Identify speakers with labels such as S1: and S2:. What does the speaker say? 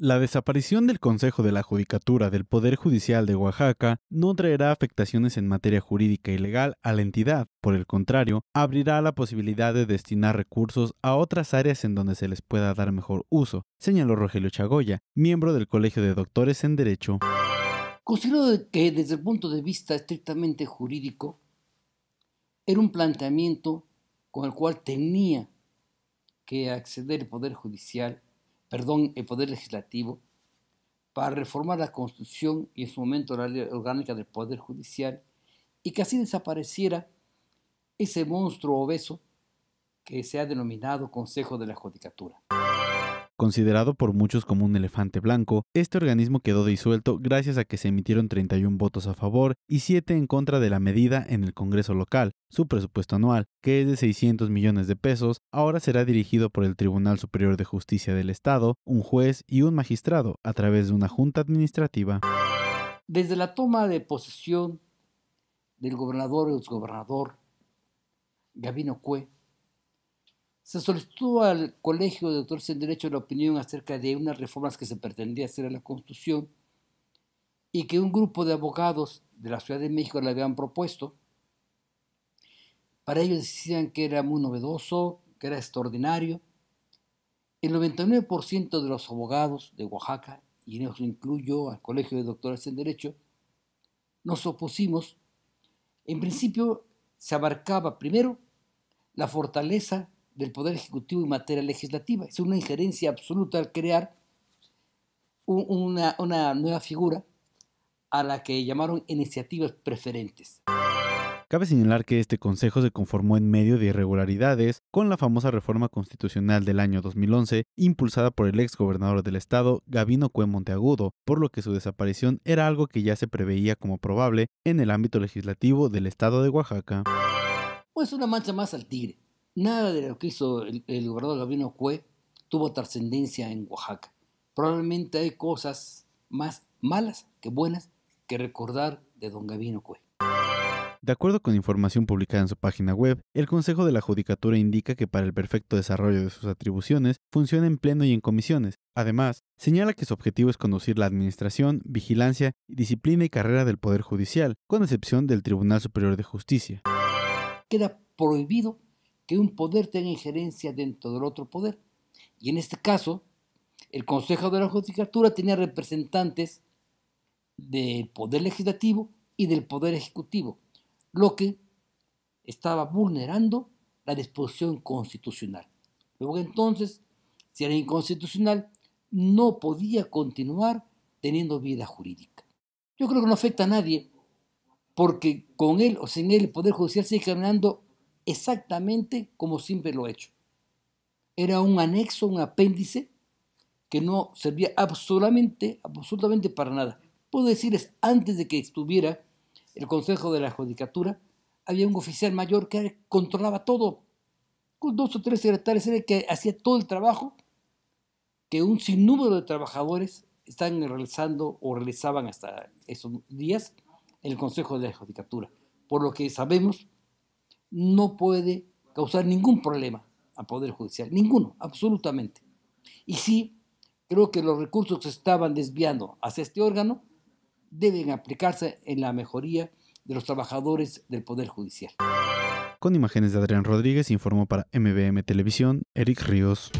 S1: La desaparición del Consejo de la Judicatura del Poder Judicial de Oaxaca no traerá afectaciones en materia jurídica y legal a la entidad, por el contrario, abrirá la posibilidad de destinar recursos a otras áreas en donde se les pueda dar mejor uso, señaló Rogelio Chagoya, miembro del Colegio de Doctores en Derecho.
S2: Considero que desde el punto de vista estrictamente jurídico, era un planteamiento con el cual tenía que acceder el Poder Judicial perdón, el Poder Legislativo para reformar la Constitución y en su momento la ley orgánica del Poder Judicial y que así desapareciera ese monstruo obeso que se ha denominado Consejo de la Judicatura.
S1: Considerado por muchos como un elefante blanco, este organismo quedó disuelto gracias a que se emitieron 31 votos a favor y 7 en contra de la medida en el Congreso local. Su presupuesto anual, que es de 600 millones de pesos, ahora será dirigido por el Tribunal Superior de Justicia del Estado, un juez y un magistrado a través de una junta administrativa.
S2: Desde la toma de posesión del gobernador o exgobernador Gabino Cue, se solicitó al Colegio de Doctores en Derecho la opinión acerca de unas reformas que se pretendía hacer a la Constitución y que un grupo de abogados de la Ciudad de México le habían propuesto. Para ellos decían que era muy novedoso, que era extraordinario. El 99% de los abogados de Oaxaca, y en eso incluyo al Colegio de Doctores en Derecho, nos opusimos. En principio se abarcaba primero la fortaleza del Poder Ejecutivo y materia legislativa. Es una injerencia absoluta al crear una, una nueva figura a la que llamaron iniciativas preferentes.
S1: Cabe señalar que este consejo se conformó en medio de irregularidades con la famosa reforma constitucional del año 2011, impulsada por el ex gobernador del estado, Gabino Cue Monteagudo, por lo que su desaparición era algo que ya se preveía como probable en el ámbito legislativo del estado de Oaxaca.
S2: Pues una mancha más al tigre. Nada de lo que hizo el, gobernador Gabino Cue tuvo trascendencia en Oaxaca. Probablemente hay cosas más malas que buenas que recordar de don Gabino Cue.
S1: De acuerdo con información publicada en su página web, el Consejo de la Judicatura indica que para el perfecto desarrollo de sus atribuciones funciona en pleno y en comisiones. Además, señala que su objetivo es conducir la administración, vigilancia, disciplina y carrera del Poder Judicial, con excepción del Tribunal Superior de Justicia.
S2: Queda prohibido que un poder tenga injerencia dentro del otro poder. Y en este caso, el Consejo de la Judicatura tenía representantes del Poder Legislativo y del Poder Ejecutivo, lo que estaba vulnerando la disposición constitucional. Luego entonces, si era inconstitucional, no podía continuar teniendo vida jurídica. Yo creo que no afecta a nadie, porque con él o sin él el Poder Judicial sigue caminando exactamente como siempre lo he hecho. Era un anexo, un apéndice que no servía absolutamente, absolutamente para nada. Puedo decirles, antes de que estuviera el Consejo de la Judicatura, había un oficial mayor que controlaba todo, con dos o tres secretarios, era que hacía todo el trabajo que un sinnúmero de trabajadores están realizando o realizaban hasta esos días el Consejo de la Judicatura. Por lo que sabemos, no puede causar ningún problema al Poder Judicial, ninguno, absolutamente. Y sí, creo que los recursos que se estaban desviando hacia este órgano deben aplicarse en la mejoría de los trabajadores del Poder Judicial.
S1: Con imágenes de Adrián Rodríguez, informó para MBM Televisión, Eric Ríos.